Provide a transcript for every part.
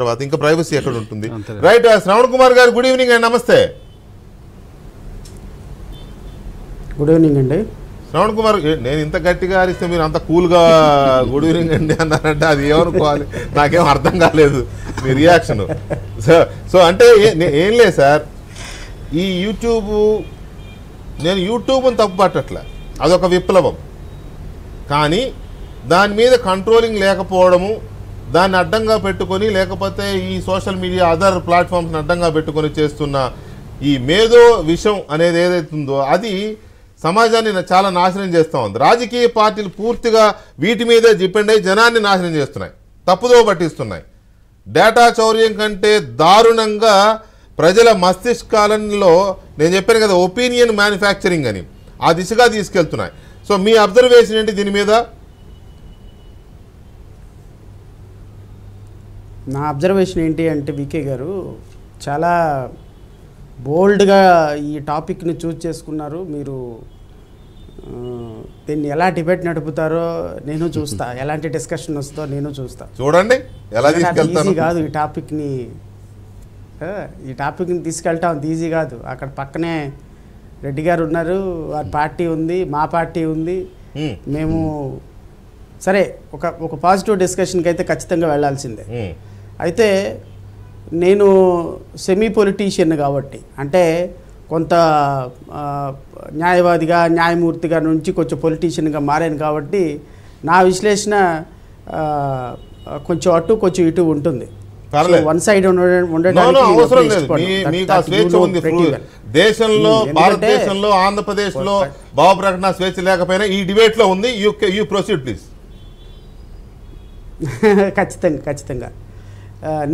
తర్వాత ఇంకా ప్రైవసీ ఎక్కడ ఉంటుంది రైట్ శ్రవణ్ కుమార్ గారు గుడ్ ఈవినింగ్ అండి నమస్తే గుడ్ ఈవినింగ్ అండి శ్రవణ్ కుమార్ నేను ఇంత గట్టిగా అరిస్తే మీరు అంత కూల్గా గుడ్ ఈవినింగ్ అండి అన్నారంటే అది ఏమనుకోవాలి నాకేం అర్థం కాలేదు మీ రియాక్షన్ సో సో అంటే ఏం లేదు సార్ ఈ యూట్యూబ్ నేను యూట్యూబ్ని తప్పు పట్టట్ల అదొక విప్లవం కానీ దాని మీద కంట్రోలింగ్ లేకపోవడము దాన్ని అడ్డంగా పెట్టుకొని లేకపోతే ఈ సోషల్ మీడియా అదర్ ప్లాట్ఫామ్స్ని అడ్డంగా పెట్టుకొని చేస్తున్న ఈ మేధో విషం అనేది ఏదైతుందో అది సమాజాన్ని చాలా నాశనం చేస్తూ ఉంది రాజకీయ పార్టీలు పూర్తిగా వీటి మీదే డిపెండ్ అయ్యి జనాన్ని నాశనం చేస్తున్నాయి తప్పుదో పట్టిస్తున్నాయి డేటా చౌర్యం కంటే దారుణంగా ప్రజల మస్తిష్కాలంలో నేను చెప్పాను కదా ఒపీనియన్ మ్యానుఫ్యాక్చరింగ్ అని ఆ దిశగా తీసుకెళ్తున్నాయి సో మీ అబ్జర్వేషన్ ఏంటి దీని మీద నా అబ్జర్వేషన్ ఏంటి అంటే వికే గారు చాలా బోల్డ్గా ఈ టాపిక్ని చూజ్ చేసుకున్నారు మీరు దీన్ని ఎలా డిబేట్ నడుపుతారో నేను చూస్తా ఎలాంటి డిస్కషన్ వస్తుందో నేను చూస్తా చూడండి ఎలా ఈజీ కాదు ఈ టాపిక్ని ఈ టాపిక్ని తీసుకెళ్తాం ఈజీ కాదు అక్కడ పక్కనే రెడ్డి గారు ఉన్నారు వారి పార్టీ ఉంది మా పార్టీ ఉంది మేము సరే ఒక ఒక పాజిటివ్ డిస్కషన్కి అయితే ఖచ్చితంగా వెళ్లాల్సిందే అయితే నేను సెమీ పొలిటీషియన్ కాబట్టి అంటే కొంత న్యాయవాదిగా న్యాయమూర్తిగా నుంచి కొంచెం పొలిటీషియన్గా మారాను కాబట్టి నా విశ్లేషణ కొంచెం అటు కొంచెం ఇటు ఉంటుంది వన్ సైడ్ దేశంలో hmm, భారతదేశంలో ఆంధ్రప్రదేశ్ లో భావ ప్రకటన స్వేచ్ఛ లేకపోయినా ఈ డిబేట్ లో ఉంది యూ ప్లీజ్ ఖచ్చితంగా ఖచ్చితంగా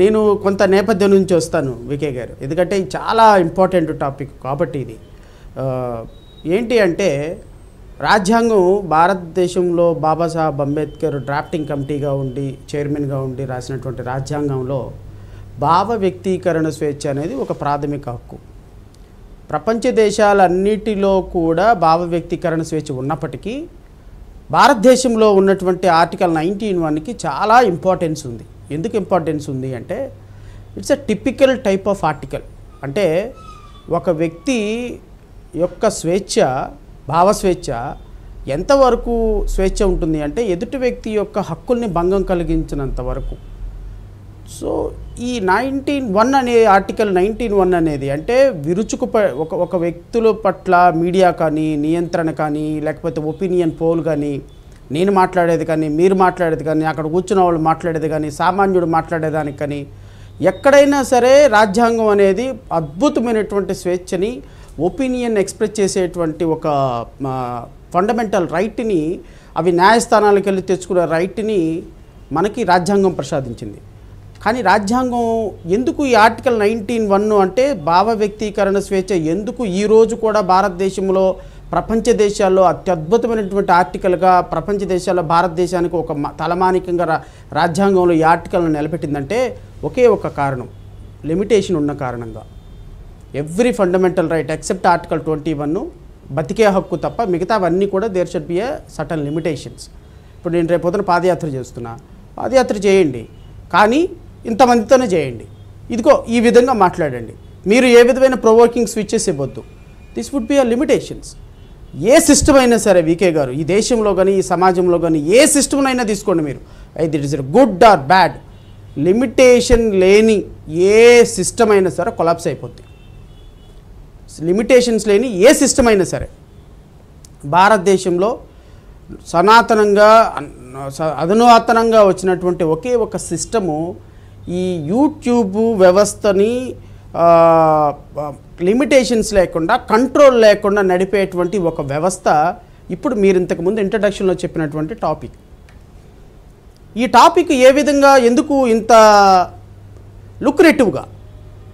నేను కొంత నేపథ్యం నుంచి వస్తాను వికే గారు ఎందుకంటే చాలా ఇంపార్టెంట్ టాపిక్ కాబట్టి ఇది ఏంటి అంటే రాజ్యాంగం భారతదేశంలో బాబాసాహెబ్ అంబేద్కర్ డ్రాఫ్టింగ్ కమిటీగా ఉండి చైర్మన్గా ఉండి రాసినటువంటి రాజ్యాంగంలో భావ వ్యక్తీకరణ స్వేచ్ఛ అనేది ఒక ప్రాథమిక హక్కు ప్రపంచ దేశాలన్నిటిలో కూడా భావ వ్యక్తీకరణ స్వేచ్ఛ ఉన్నప్పటికీ భారతదేశంలో ఉన్నటువంటి ఆర్టికల్ నైన్టీన్ వన్కి చాలా ఇంపార్టెన్స్ ఉంది ఎందుకు ఇంపార్టెన్స్ ఉంది అంటే it's a typical type of article అంటే ఒక వ్యక్తి యొక్క స్వేచ్ఛ భావస్వేచ్ఛ ఎంతవరకు స్వేచ్ఛ ఉంటుంది అంటే ఎదుటి వ్యక్తి యొక్క హక్కుల్ని భంగం కలిగించినంత వరకు సో ఈ నైన్టీన్ వన్ అనే ఆర్టికల్ నైన్టీన్ వన్ అనేది అంటే విరుచుకు ఒక ఒక వ్యక్తుల పట్ల మీడియా కానీ నియంత్రణ కానీ లేకపోతే ఒపీనియన్ పోల్ కానీ నేను మాట్లాడేది కానీ మీరు మాట్లాడేది కానీ అక్కడ కూర్చున్న వాళ్ళు మాట్లాడేది కానీ సామాన్యుడు మాట్లాడేదానికి కానీ ఎక్కడైనా సరే రాజ్యాంగం అనేది అద్భుతమైనటువంటి స్వేచ్ఛని ఒపీనియన్ ఎక్స్ప్రెస్ చేసేటువంటి ఒక ఫండమెంటల్ రైట్ని అవి న్యాయస్థానాలకు వెళ్ళి తెచ్చుకునే రైట్ని మనకి రాజ్యాంగం ప్రసాదించింది కానీ రాజ్యాంగం ఎందుకు ఈ ఆర్టికల్ నైన్టీన్ వన్ అంటే భావ వ్యక్తీకరణ స్వేచ్ఛ ఎందుకు ఈరోజు కూడా భారతదేశంలో ప్రపంచ దేశాల్లో అత్యద్భుతమైనటువంటి ఆర్టికల్గా ప్రపంచ దేశాల్లో భారతదేశానికి ఒక తలమానికంగా రాజ్యాంగంలో ఈ ఆర్టికల్ను నిలబెట్టిందంటే ఒకే ఒక కారణం లిమిటేషన్ ఉన్న కారణంగా every fundamental right except article twenty one బతికే హక్కు తప్ప మిగతావన్నీ కూడా there should be a certain limitations ఇప్పుడు నేను రేపొద్దున పాదయాత్ర చేస్తున్నా పాదయాత్ర చేయండి కానీ ఇంతమందితోనే చేయండి ఇదిగో ఈ విధంగా మాట్లాడండి మీరు ఏ విధమైన ప్రొవోకింగ్ స్విచ్చెస్ ఇవ్వద్దు this would be a limitations ఏ సిస్టమ్ అయినా సరే వికే గారు ఈ దేశంలో కానీ ఈ సమాజంలో కానీ ఏ సిస్టమ్నైనా తీసుకోండి మీరు ఐదు it is good or bad limitation లేని ఏ సిస్టమ్ అయినా సరే కొలాప్స్ అయిపోద్ది లిమిటేషన్స్ లేని ఏ సిస్టమ్ అయినా సరే భారతదేశంలో సనాతనంగా అధునాతనంగా వచ్చినటువంటి ఒకే ఒక సిస్టము ఈ యూట్యూబ్ వ్యవస్థని లిమిటేషన్స్ లేకుండా కంట్రోల్ లేకుండా నడిపేటువంటి ఒక వ్యవస్థ ఇప్పుడు మీరు ఇంతకుముందు ఇంట్రడక్షన్లో చెప్పినటువంటి టాపిక్ ఈ టాపిక్ ఏ విధంగా ఎందుకు ఇంత లుక్రేటివ్గా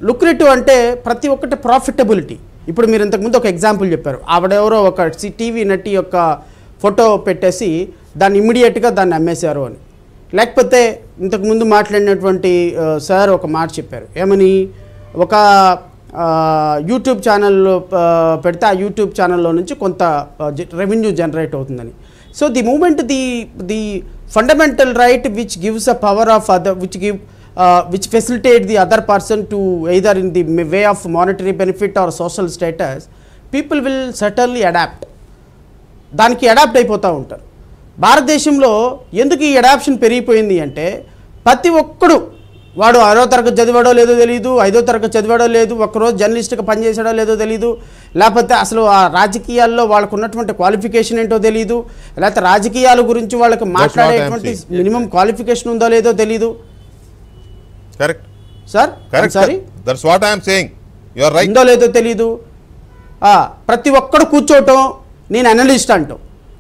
లుక్రేటివ్ అంటే ప్రతి ఒక్కటి ప్రాఫిటబిలిటీ ఇప్పుడు మీరు ఇంతకుముందు ఒక ఎగ్జాంపుల్ చెప్పారు ఆవిడెవరో ఒక టీవీ నటి యొక్క ఫోటో పెట్టేసి దాన్ని ఇమ్మీడియట్గా దాన్ని అమ్మేశారు అని లేకపోతే ఇంతకుముందు మాట్లాడినటువంటి సార్ ఒక మాట చెప్పారు ఏమని ఒక యూట్యూబ్ ఛానల్ పెడితే ఆ యూట్యూబ్ ఛానల్లో నుంచి కొంత రెవెన్యూ జనరేట్ అవుతుందని so the moment the the fundamental right which gives a power of other which give which facilitate the other person to either in the way of monetary benefit or social status people will suddenly adapt దానికి adapt అయిపోతూ ఉంటారు భారతదేశంలో ఎందుకు ఈ adoption పెరిగిపోయింది అంటే ప్రతి ఒక్కడు వాడు ఆరో తరగతి చదివాడో లేదో తెలియదు ఐదో తరగతి చదివాడో లేదు ఒకరోజు జర్నలిస్ట్గా పనిచేసాడో లేదో తెలియదు లేకపోతే అసలు ఆ రాజకీయాల్లో వాళ్ళకు ఉన్నటువంటి క్వాలిఫికేషన్ ఏంటో తెలియదు లేకపోతే రాజకీయాల గురించి వాళ్ళకి మాట్లాడేటువంటి మినిమం క్వాలిఫికేషన్ ఉందో లేదో తెలియదు కరెక్ట్ సార్ సారీ సేయింగ్ ఉందో లేదో తెలియదు ప్రతి ఒక్కడు కూర్చోవటం నేను అనలిస్ట్ అంటాం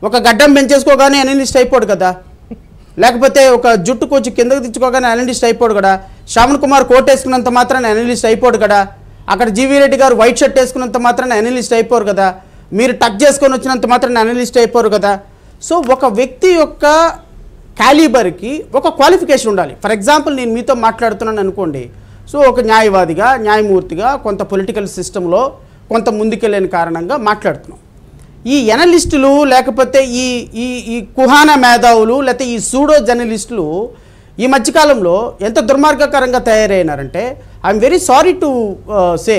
ఒక గడ్డం పెంచేసుకోగానే అనలిస్ట్ అయిపోడు కదా లేకపోతే ఒక జుట్టు కొంచెం కిందకు తెచ్చుకోగానే అనలిస్ట్ అయిపోడు కదా శ్రవణ్ కుమార్ కోట్ వేసుకున్నంత మాత్రాన అనలిస్ట్ అయిపోడు కదా అక్కడ జీవీ రెడ్డి గారు వైట్ షర్ట్ వేసుకున్నంత మాత్రాన అనలిస్ట్ అయిపోరు కదా మీరు టక్ చేసుకొని వచ్చినంత మాత్రాన అనలిస్ట్ అయిపోరు కదా సో ఒక వ్యక్తి యొక్క క్యాలిబర్కి ఒక క్వాలిఫికేషన్ ఉండాలి ఫర్ ఎగ్జాంపుల్ నేను మీతో మాట్లాడుతున్నాను అనుకోండి సో ఒక న్యాయవాదిగా న్యాయమూర్తిగా కొంత పొలిటికల్ సిస్టంలో కొంత ముందుకెళ్ళని కారణంగా మాట్లాడుతున్నాం ఈ ఎనలిస్టులు లేకపోతే ఈ ఈ ఈ కుహాన మేధావులు లేకపోతే ఈ సూడో జర్నలిస్టులు ఈ మధ్యకాలంలో ఎంత దుర్మార్గకరంగా తయారైనారంటే I'm very sorry to say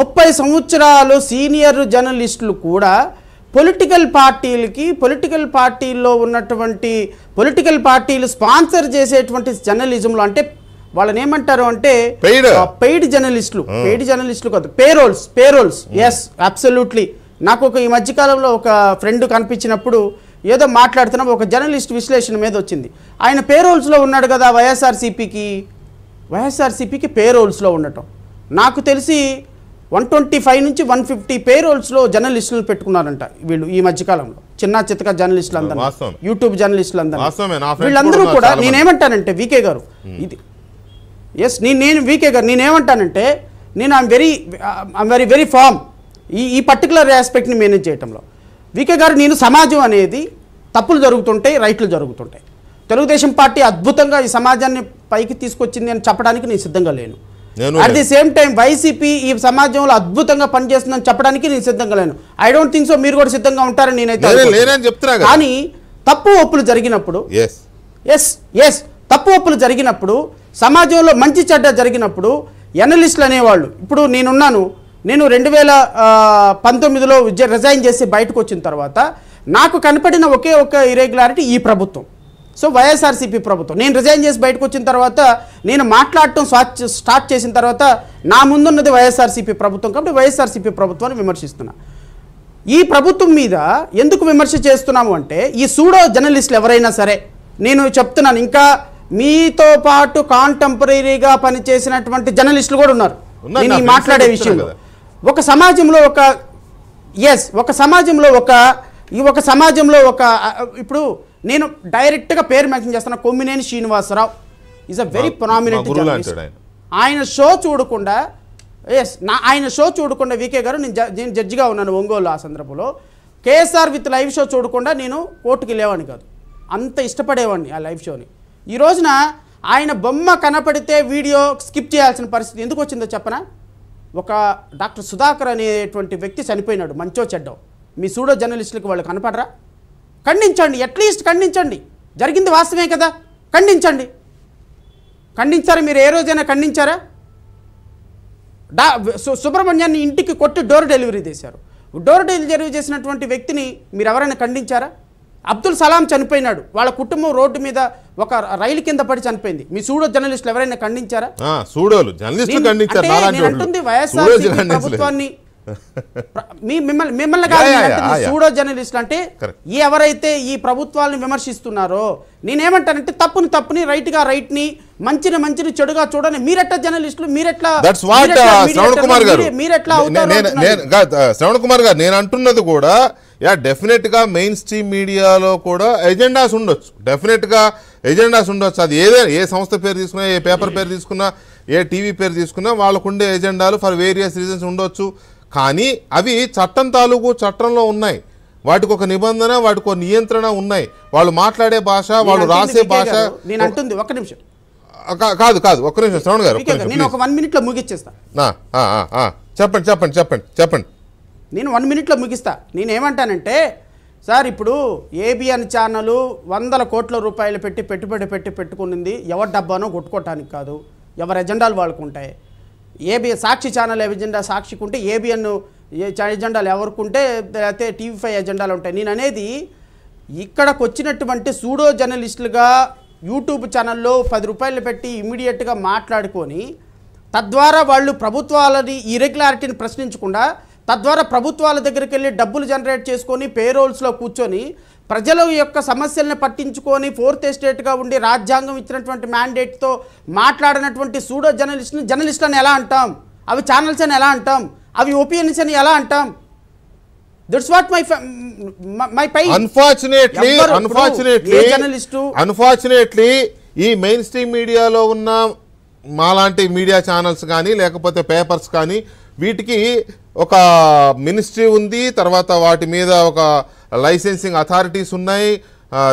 ముప్పై సంవత్సరాలు సీనియర్ జర్నలిస్టులు కూడా పొలిటికల్ పార్టీలకి పొలిటికల్ పార్టీల్లో ఉన్నటువంటి పొలిటికల్ పార్టీలు స్పాన్సర్ చేసేటువంటి జర్నలిజంలో అంటే వాళ్ళని ఏమంటారు అంటే పెయిడ్ జర్నలిస్టులు పెయిడ్ hmm. జర్నలిస్టులు కాదు పేరోల్స్ పేరోల్స్ ఎస్ అబ్సల్యూట్లీ నాకు ఒక ఈ మధ్యకాలంలో ఒక ఫ్రెండ్ కనిపించినప్పుడు ఏదో మాట్లాడుతున్నాం ఒక జర్నలిస్ట్ విశ్లేషణ మీద వచ్చింది ఆయన పేరోల్స్లో ఉన్నాడు కదా వైఎస్ఆర్సీపీకి వైఎస్ఆర్సీపీకి పేరోల్స్లో ఉండటం నాకు తెలిసి వన్ ట్వంటీ ఫైవ్ నుంచి వన్ ఫిఫ్టీ పేరోల్స్లో జర్నలిస్టులు పెట్టుకున్నారంట వీళ్ళు ఈ మధ్యకాలంలో చిన్న చిత్తక జర్నలిస్టులు అందరూ యూట్యూబ్ జర్నలిస్టులు అందరూ వీళ్ళందరూ కూడా నేనేమంటానంటే వీకే గారు ఇది ఎస్ నేను నేను వీకే గారు నేనేమంటానంటే నేను I'm very I'm very very firm ఈ ఈ పర్టికులర్ ఆస్పెక్ట్ని మేనేజ్ చేయటంలో వికే గారు నేను సమాజం అనేది తప్పులు జరుగుతుంటాయి రైట్లు జరుగుతుంటాయి తెలుగుదేశం పార్టీ అద్భుతంగా ఈ సమాజాన్ని పైకి తీసుకొచ్చింది అని చెప్పడానికి నేను సిద్ధంగా లేను at the same time YCP ఈ సమాజంలో అద్భుతంగా పనిచేస్తుందని చెప్పడానికి నేను సిద్ధంగా లేను ఐ డోంట్ థింక్ సో మీరు కూడా సిద్ధంగా ఉంటారని నేనైతే కానీ తప్పు ఒప్పులు జరిగినప్పుడు ఎస్ ఎస్ తప్పు ఒప్పులు జరిగినప్పుడు సమాజంలో మంచి చెడ్డ జరిగినప్పుడు ఎనలిస్టులు అనేవాళ్ళు ఇప్పుడు నేనున్నాను నేను రెండు వేల పంతొమ్మిదిలో విద్య రిజైన్ చేసి బయటకు వచ్చిన తర్వాత నాకు కనపడిన ఒకే ఒక ఇరెగ్యులారిటీ ఈ ప్రభుత్వం సో వైఎస్ఆర్సీపీ ప్రభుత్వం నేను రిజైన్ చేసి బయటకు వచ్చిన తర్వాత నేను మాట్లాడటం స్టార్ట్ చేసిన తర్వాత నా ముందున్నది వైఎస్ఆర్సీపీ ప్రభుత్వం కాబట్టి వైఎస్ఆర్సీపీ ప్రభుత్వాన్ని విమర్శిస్తున్నా ఈ ప్రభుత్వం మీద ఎందుకు విమర్శ చేస్తున్నాము అంటే ఈ సూడో జర్నలిస్టులు ఎవరైనా సరే నేను చెప్తున్నాను ఇంకా మీతో పాటు కాంటెంపరీగా పనిచేసినటువంటి జర్నలిస్టులు కూడా ఉన్నారు నేను మాట్లాడే విషయంలో ఒక సమాజంలో ఒక ఎస్ ఒక సమాజంలో ఒక ఈ ఒక సమాజంలో ఒక ఇప్పుడు నేను డైరెక్ట్గా పేరు మెన్షన్ చేస్తాను Kommineni Srinivasarao is a very prominent ఆయన షో చూడకుండా ఎస్ నా ఆయన షో చూడకుండా వీకే గారు నేను నేను జడ్జిగా ఉన్నాను ఒంగోలు ఆ సందర్భంలో కేఎస్ఆర్ విత్ లైవ్ షో చూడకుండా నేను కోర్టుకి వెళ్ళేవాడిని కాదు అంత ఇష్టపడేవాడిని ఆ లైవ్ షోని ఈ రోజున ఆయన బొమ్మ కనపడితే వీడియో స్కిప్ చేయాల్సిన పరిస్థితి ఎందుకు వచ్చిందో చెప్పనా ఒక డాక్టర్ సుధాకర్ అనేటువంటి వ్యక్తి చనిపోయినాడు మంచో చెడ్డో మీ సూడో జర్నలిస్టులకు వాళ్ళు కనపడరా ఖండించండి అట్లీస్ట్ ఖండించండి జరిగింది వాస్తవమే కదా ఖండించండి ఖండించారా మీరు ఏ రోజైనా ఖండించారా డా సుబ్రహ్మణ్యాన్ని ఇంటికి కొట్టి డోర్ డెలివరీ చేశారు డోర్ డెలివరీ చేసినటువంటి వ్యక్తిని మీరు ఎవరైనా ఖండించారా అబ్దుల్ సలాం చనిపోయినాడు వాళ్ళ కుటుంబం రోడ్డు మీద ఒక రైలు కింద పడి చనిపోయింది మీ సూడో జర్నలిస్టులు ఎవరైనా ఖండించారా సూడోలు జర్నలిస్టులు వైఎస్ఆర్ ప్రభుత్వాన్ని మిమ్మల్ని మిమ్మల్ని కాదు సూడో జర్నలిస్ట్ అంటే ఎవరైతే ఈ ప్రభుత్వాలను విమర్శిస్తున్నారో నేనేమంటానంటే తప్పుని తప్పుని రైట్ గా రైట్ ని మంచిని మంచిని చెడుగా చూడని మీరెట్లా జర్నలిస్టులు మీరెట్లా uh, శ్రవణ్ కుమార్ గారు నేను అంటున్నది కూడా యా డెఫినెట్గా మెయిన్ స్ట్రీమ్ మీడియాలో కూడా ఎజెండాస్ ఉండొచ్చు డెఫినెట్గా ఎజెండాస్ ఉండొచ్చు అది ఏదైనా ఏ సంస్థ పేరు తీసుకున్నా ఏ పేపర్ పేరు తీసుకున్నా ఏ టీవీ పేరు తీసుకున్నా వాళ్ళకుండే ఎజెండాలు ఫర్ వేరియస్ రీజన్స్ ఉండొచ్చు కానీ అవి చట్టం తాలూకు చట్టంలో ఉన్నాయి వాటికి ఒక నిబంధన వాటికి ఒక నియంత్రణ ఉన్నాయి వాళ్ళు మాట్లాడే భాష వాళ్ళు రాసే భాష నేను అంటుంది ఒక్క నిమిషం కాదు కాదు ఒక్క నిమిషం శ్రవణ్ గారు నేను ఒక వన్ మినిట్లో ముగిచ్చేస్తాను చెప్పండి చెప్పండి చెప్పండి చెప్పండి నేను వన్ మినిట్లో ముగిస్తా నేనేమంటానంటే సార్ ఇప్పుడు ఏబిఎన్ ఛానల్ వందల కోట్ల రూపాయలు పెట్టి పెట్టుబడి పెట్టి పెట్టుకునింది ఎవరి డబ్బానో కొట్టుకోవటానికి కాదు ఎవరి ఎజెండాలు వాళ్ళకుంటాయి ఏబిఎన్ సాక్షి ఛానల్ ఎజెండా సాక్షికి ఉంటే ఏబిఎన్ ఎజెండాలు ఎవరికుంటే లేకపోతే టీవీ ఫైవ్ ఎజెండాలు ఉంటాయి నేను అనేది ఇక్కడకు వచ్చినటువంటి సూడో జర్నలిస్టులుగా యూట్యూబ్ ఛానల్లో పది రూపాయలు పెట్టి ఇమీడియట్గా మాట్లాడుకొని తద్వారా వాళ్ళు ప్రభుత్వాలని ఇరెగ్యులారిటీని ప్రశ్నించకుండా తద్వారా ప్రభుత్వాల దగ్గరికి వెళ్ళి డబ్బులు జనరేట్ చేసుకొని పేరోల్స్లో కూర్చొని ప్రజల యొక్క సమస్యలను పట్టించుకొని ఫోర్త్ ఎస్టేట్గా ఉండి రాజ్యాంగం ఇచ్చినటువంటి మ్యాండేట్తో మాట్లాడినటువంటి సూడో జర్నలిస్ట్ని జర్నలిస్ట్ అని ఎలా అంటాం అవి ఛానల్స్ అని ఎలా అంటాం అవి ఒపీనియన్స్ అని ఎలా అంటాం that's what my my pie unfortunately unfortunately journalist unfortunately ఈ మెయిన్ స్ట్రీమ్ మీడియాలో ఉన్న మాలాంటి మీడియా ఛానల్స్ కానీ లేకపోతే పేపర్స్ కానీ వీటికి ఒక మినిస్ట్రీ ఉంది తర్వాత వాటి మీద ఒక లైసెన్సింగ్ అథారిటీస్ ఉన్నాయి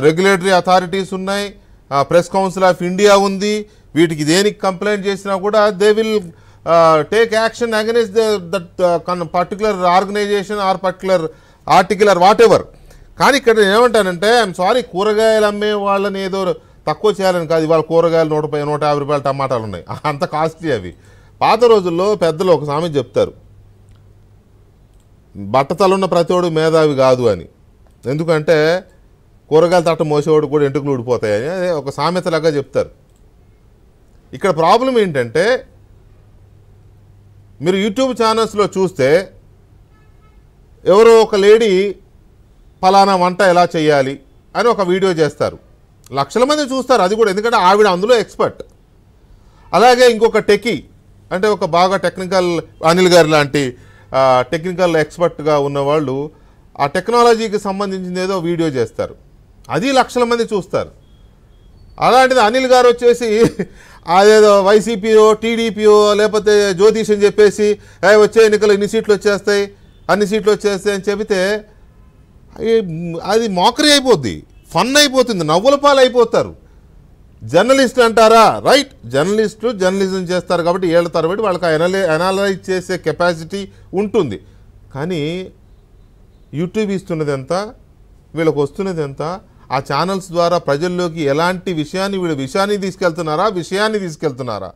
రెగ్యులేటరీ అథారిటీస్ ఉన్నాయి ప్రెస్ కౌన్సిల్ ఆఫ్ ఇండియా ఉంది వీటికి దేనికి కంప్లైంట్ చేసినా కూడా they will take action against that particular organisation or particular article or whatever కానీ ఇక్కడ నేను ఏమంటానంటే ఐఎమ్ సారీ కూరగాయలు అమ్మే వాళ్ళని ఏదో తక్కువ చేయాలని కాదు ఇవాళ కూరగాయలు నూట నూట యాభై రూపాయల టమాటాలు ఉన్నాయి అంత కాస్ట్లీ అవి పాత రోజుల్లో పెద్దలు ఒక సామెత చెప్తారు బట్టతలున్న ప్రతివాడు మేధావి కాదు అని ఎందుకంటే కూరగాయల తట్ట మోసేవాడు కూడా ఎంటుకులు ఊడిపోతాయని ఒక సామెతలాగా చెప్తారు ఇక్కడ ప్రాబ్లం ఏంటంటే మీరు యూట్యూబ్ ఛానల్స్లో చూస్తే ఎవరో ఒక లేడీ ఫలానా వంట ఎలా చేయాలి అని ఒక వీడియో చేస్తారు లక్షల మంది చూస్తారు అది కూడా ఎందుకంటే ఆవిడ అందులో ఎక్స్పర్ట్ అలాగే ఇంకొక టెకీ అంటే ఒక బాగా టెక్నికల్ అనిల్ గారి లాంటి టెక్నికల్ ఎక్స్పర్ట్గా ఉన్నవాళ్ళు ఆ టెక్నాలజీకి సంబంధించింది ఏదో వీడియో చేస్తారు అది లక్షల మంది చూస్తారు అలాంటిది అనిల్ గారు వచ్చేసి అదేదో వైసీపీయో టీడీపీయో లేకపోతే జ్యోతిష్ అని చెప్పేసి వచ్చే ఎన్నికలు ఇన్ని సీట్లు వచ్చేస్తాయి అన్ని సీట్లు వచ్చేస్తాయి అని చెబితే అది మోకరీ అయిపోద్ది ఫన్ అయిపోతుంది నవ్వుల పాలు అయిపోతారు జర్నలిస్ట్ అంటారా రైట్ జర్నలిస్టులు జర్నలిజం చేస్తారు కాబట్టి ఏళ్ళ తరబడి వాళ్ళకి ఎనలై ఎనాలైజ్ చేసే కెపాసిటీ ఉంటుంది కానీ యూట్యూబ్ ఇస్తున్నది ఎంత వీళ్ళకి వస్తున్నది ఎంత ఆ ఛానల్స్ ద్వారా ప్రజల్లోకి ఎలాంటి విషయాన్ని వీళ్ళు విషయాన్ని తీసుకెళ్తున్నారా విషయాన్ని తీసుకెళ్తున్నారా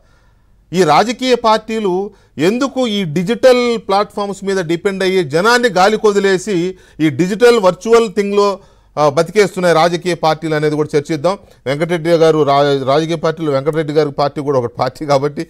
ఈ రాజకీయ పార్టీలు ఎందుకు ఈ డిజిటల్ ప్లాట్ఫామ్స్ మీద డిపెండ్ అయ్యి జనాన్ని గాలి కొదిలేసి ఈ డిజిటల్ వర్చువల్ థింగ్లో బతికేస్తున్నాయి రాజకీయ పార్టీలు అనేది కూడా చర్చిద్దాం వెంకటరెడ్డి గారు రాజకీయ పార్టీలు వెంకటరెడ్డి గారి పార్టీ కూడా ఒక పార్టీ కాబట్టి